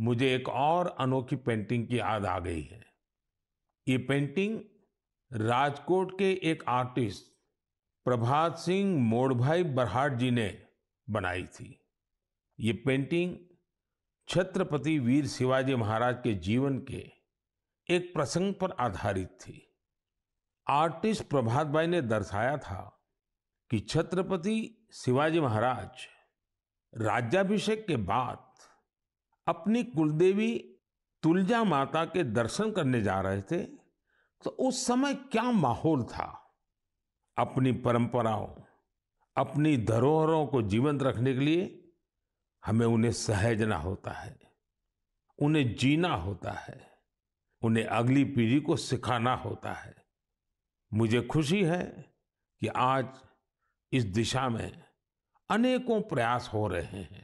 मुझे एक और अनोखी पेंटिंग की याद आ गई है ये पेंटिंग राजकोट के एक आर्टिस्ट प्रभात सिंह मोड़भाई बरहाट जी ने बनाई थी ये पेंटिंग छत्रपति वीर शिवाजी महाराज के जीवन के एक प्रसंग पर आधारित थी आर्टिस्ट प्रभात भाई ने दर्शाया था कि छत्रपति शिवाजी महाराज राज्याभिषेक के बाद अपनी कुलदेवी तुलजा माता के दर्शन करने जा रहे थे तो उस समय क्या माहौल था अपनी परंपराओं अपनी धरोहरों को जीवंत रखने के लिए हमें उन्हें सहजना होता है उन्हें जीना होता है उन्हें अगली पीढ़ी को सिखाना होता है मुझे खुशी है कि आज इस दिशा में अनेकों प्रयास हो रहे हैं